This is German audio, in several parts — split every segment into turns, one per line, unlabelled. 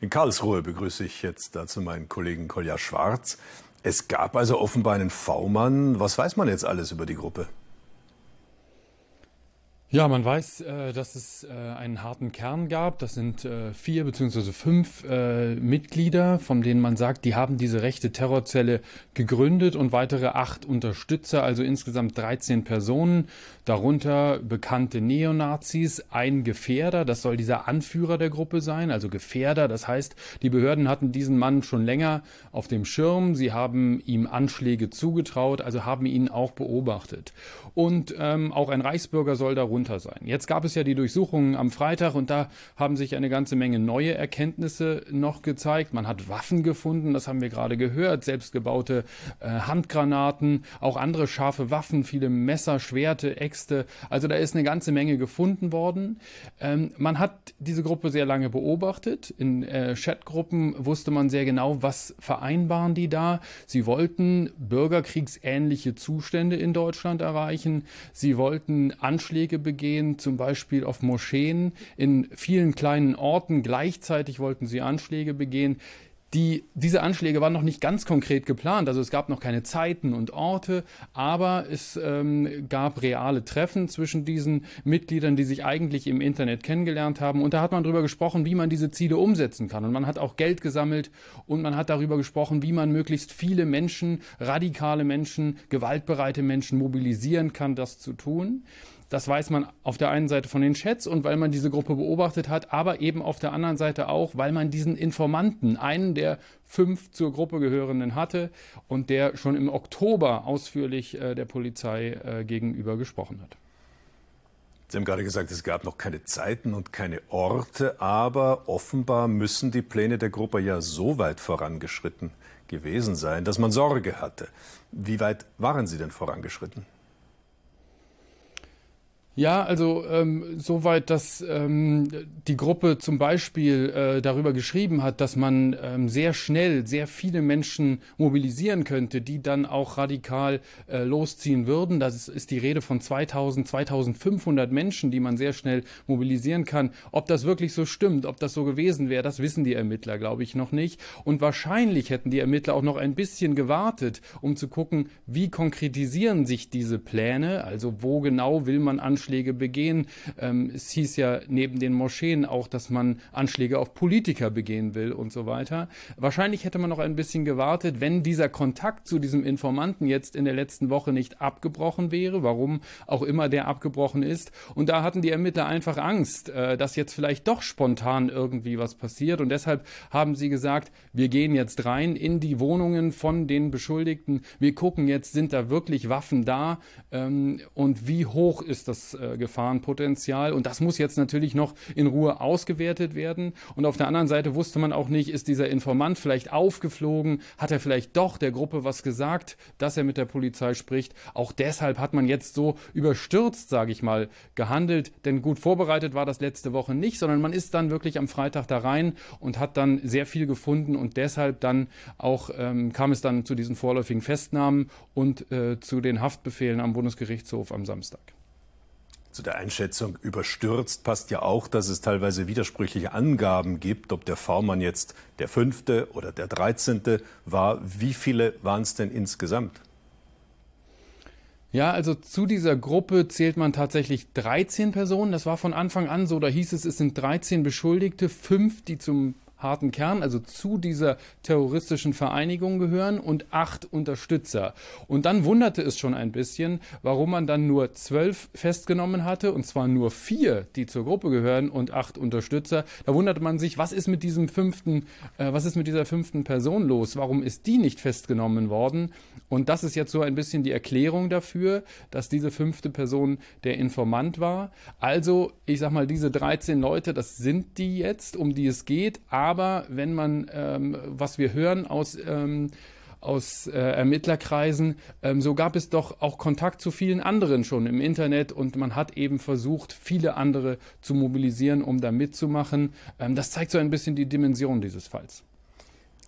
In Karlsruhe begrüße ich jetzt dazu meinen Kollegen Kolja Schwarz. Es gab also offenbar einen V-Mann. Was weiß man jetzt alles über die Gruppe?
Ja, man weiß, äh, dass es äh, einen harten Kern gab. Das sind äh, vier beziehungsweise fünf Mitglieder, von denen man sagt, die haben diese rechte Terrorzelle gegründet und weitere acht Unterstützer, also insgesamt 13 Personen, darunter bekannte Neonazis, ein Gefährder, das soll dieser Anführer der Gruppe sein, also Gefährder. Das heißt, die Behörden hatten diesen Mann schon länger auf dem Schirm, sie haben ihm Anschläge zugetraut, also haben ihn auch beobachtet. Und ähm, auch ein Reichsbürger soll darunter runter sein. Jetzt gab es ja die Durchsuchungen am Freitag und da haben sich eine ganze Menge neue Erkenntnisse noch gezeigt. Man hat Waffen gefunden, das haben wir gerade gehört, selbstgebaute äh, Handgranaten, auch andere scharfe Waffen, viele Messer, Schwerte, Äxte. Also da ist eine ganze Menge gefunden worden. Ähm, man hat diese Gruppe sehr lange beobachtet. In äh, Chatgruppen wusste man sehr genau, was vereinbaren die da. Sie wollten bürgerkriegsähnliche Zustände in Deutschland erreichen. Sie wollten Anschläge begehen, zum Beispiel auf Moscheen. In vielen kleinen Orten gleichzeitig wollten sie Anschläge begehen. Die, diese Anschläge waren noch nicht ganz konkret geplant, also es gab noch keine Zeiten und Orte, aber es ähm, gab reale Treffen zwischen diesen Mitgliedern, die sich eigentlich im Internet kennengelernt haben. Und da hat man darüber gesprochen, wie man diese Ziele umsetzen kann. Und man hat auch Geld gesammelt und man hat darüber gesprochen, wie man möglichst viele Menschen, radikale Menschen, gewaltbereite Menschen mobilisieren kann, das zu tun. Das weiß man auf der einen Seite von den Chats und weil man diese Gruppe beobachtet hat, aber eben auf der anderen Seite auch, weil man diesen Informanten, einen der fünf zur Gruppe gehörenden hatte und der schon im Oktober ausführlich äh, der Polizei äh, gegenüber gesprochen hat.
Sie haben gerade gesagt, es gab noch keine Zeiten und keine Orte, aber offenbar müssen die Pläne der Gruppe ja so weit vorangeschritten gewesen sein, dass man Sorge hatte. Wie weit waren sie denn vorangeschritten?
Ja, also ähm, soweit, dass ähm, die Gruppe zum Beispiel äh, darüber geschrieben hat, dass man ähm, sehr schnell sehr viele Menschen mobilisieren könnte, die dann auch radikal äh, losziehen würden. Das ist, ist die Rede von 2000, 2500 Menschen, die man sehr schnell mobilisieren kann. Ob das wirklich so stimmt, ob das so gewesen wäre, das wissen die Ermittler, glaube ich, noch nicht. Und wahrscheinlich hätten die Ermittler auch noch ein bisschen gewartet, um zu gucken, wie konkretisieren sich diese Pläne, also wo genau will man anschließend Anschläge begehen. Ähm, es hieß ja neben den Moscheen auch, dass man Anschläge auf Politiker begehen will und so weiter. Wahrscheinlich hätte man noch ein bisschen gewartet, wenn dieser Kontakt zu diesem Informanten jetzt in der letzten Woche nicht abgebrochen wäre, warum auch immer der abgebrochen ist. Und da hatten die Ermittler einfach Angst, äh, dass jetzt vielleicht doch spontan irgendwie was passiert. Und deshalb haben sie gesagt, wir gehen jetzt rein in die Wohnungen von den Beschuldigten. Wir gucken jetzt, sind da wirklich Waffen da ähm, und wie hoch ist das Gefahrenpotenzial. Und das muss jetzt natürlich noch in Ruhe ausgewertet werden. Und auf der anderen Seite wusste man auch nicht, ist dieser Informant vielleicht aufgeflogen? Hat er vielleicht doch der Gruppe was gesagt, dass er mit der Polizei spricht? Auch deshalb hat man jetzt so überstürzt, sage ich mal, gehandelt. Denn gut vorbereitet war das letzte Woche nicht, sondern man ist dann wirklich am Freitag da rein und hat dann sehr viel gefunden. Und deshalb dann auch ähm, kam es dann zu diesen vorläufigen Festnahmen und äh, zu den Haftbefehlen am Bundesgerichtshof am Samstag.
Zu der Einschätzung überstürzt passt ja auch, dass es teilweise widersprüchliche Angaben gibt, ob der V-Mann jetzt der fünfte oder der dreizehnte war. Wie viele waren es denn insgesamt?
Ja, also zu dieser Gruppe zählt man tatsächlich 13 Personen. Das war von Anfang an so. Da hieß es, es sind 13 Beschuldigte, fünf, die zum harten Kern, also zu dieser terroristischen Vereinigung gehören und acht Unterstützer. Und dann wunderte es schon ein bisschen, warum man dann nur zwölf festgenommen hatte, und zwar nur vier, die zur Gruppe gehören und acht Unterstützer. Da wunderte man sich, was ist mit diesem fünften, äh, was ist mit dieser fünften Person los? Warum ist die nicht festgenommen worden? Und das ist jetzt so ein bisschen die Erklärung dafür, dass diese fünfte Person der Informant war. Also, ich sag mal, diese 13 Leute, das sind die jetzt, um die es geht. A, aber wenn man, ähm, was wir hören aus ähm, aus äh, Ermittlerkreisen. Ähm, so gab es doch auch Kontakt zu vielen anderen schon im Internet und man hat eben versucht, viele andere zu mobilisieren, um da mitzumachen. Ähm, das zeigt so ein bisschen die Dimension dieses Falls.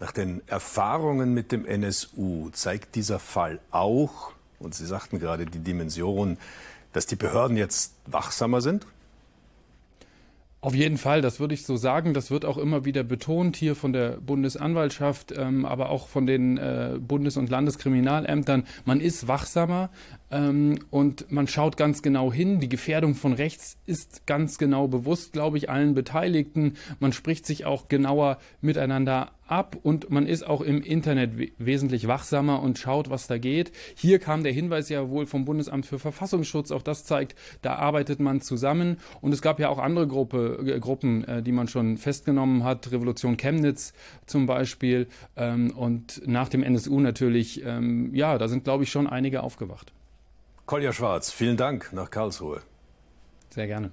Nach den Erfahrungen mit dem NSU zeigt dieser Fall auch, und Sie sagten gerade die Dimension, dass die Behörden jetzt wachsamer sind,
auf jeden Fall, das würde ich so sagen. Das wird auch immer wieder betont hier von der Bundesanwaltschaft, ähm, aber auch von den äh, Bundes- und Landeskriminalämtern. Man ist wachsamer, ähm, und man schaut ganz genau hin. Die Gefährdung von rechts ist ganz genau bewusst, glaube ich, allen Beteiligten. Man spricht sich auch genauer miteinander ab und man ist auch im Internet we wesentlich wachsamer und schaut, was da geht. Hier kam der Hinweis ja wohl vom Bundesamt für Verfassungsschutz, auch das zeigt, da arbeitet man zusammen und es gab ja auch andere Gruppe, äh, Gruppen, äh, die man schon festgenommen hat, Revolution Chemnitz zum Beispiel ähm, und nach dem NSU natürlich, ähm, ja, da sind glaube ich schon einige aufgewacht.
Kolja Schwarz, vielen Dank nach Karlsruhe. Sehr gerne.